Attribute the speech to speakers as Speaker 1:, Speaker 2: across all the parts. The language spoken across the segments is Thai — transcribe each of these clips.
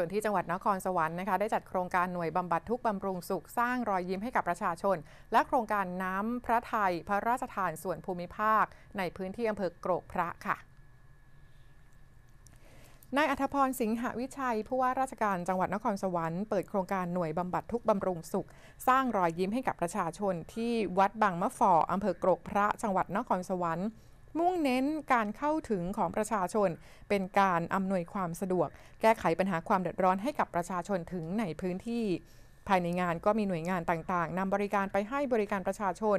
Speaker 1: ส่วนที่จังหวัดนครสวรรค์นะคะได้จัดโครงการหน่วยบำบัดทุกบำรุงสุขสร้างรอยยิ้มให้กับประชาชน และโครงการน้ำพระไทย พระราชทานส่วนภูมิภาคในพื้นที่อำเภอโกรกพระค่ะ นายอัธพรสิงหวิชัย ผู้ว่าราชการจังหวัดนครสวรรค์เปิดโครงการหน่วยบำบัดทุกบำรุงสุข สร้างรอยยิ้มให้กับประชาชน ที่วัดบางมะฝ่ออำเภอโกรกพระ จังหวัดนครสวรรค์มุ่งเน้นการเข้าถึงของประชาชน เป็นการอำนวยความสะดวก แก้ไขปัญหาความเดือดร้อนให้กับประชาชนถึงในพื้นที่ ภายในงานก็มีหน่วยงานต่างๆนำบริการไปให้บริการประชาชน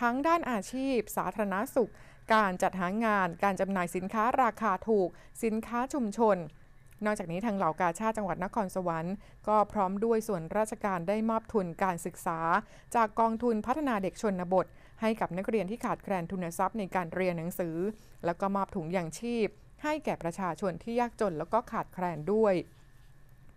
Speaker 1: ทั้งด้านอาชีพสาธารณสุข การจัดหางาน การจำหน่ายสินค้าราคาถูก สินค้าชุมชนนอกจากนี้ทางเหล่ากาชาติจังหวัดนครสวรรค์ ก็พร้อมด้วยส่วนราชการได้มอบทุนการศึกษา จากกองทุนพัฒนาเด็กชนบท ให้กับนักเรียนที่ขาดแคลนทุนทรัพย์ในการเรียนหนังสือ แล้วก็มอบถุงยางชีพ ให้แก่ประชาชนที่ยากจนแล้วก็ขาดแคลนด้วย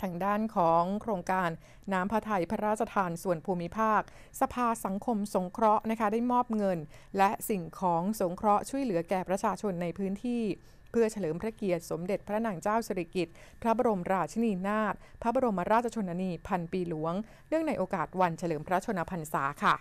Speaker 1: ทางด้านของโครงการ น้ำพระทัยพระราชทานส่วนภูมิภาค สภาสังคมสงเคราะห์นะคะได้มอบเงิน และสิ่งของสงเคราะห์ช่วยเหลือแก่ประชาชนในพื้นที่ เพื่อเฉลิมพระเกียรติสมเด็จพระนางเจ้าสิริกิติ์พระบรมราชินีนาถพระบรมราชชนนี พันปีหลวงเนื่องในโอกาสวันเฉลิมพระชนมพรรษาค่ะ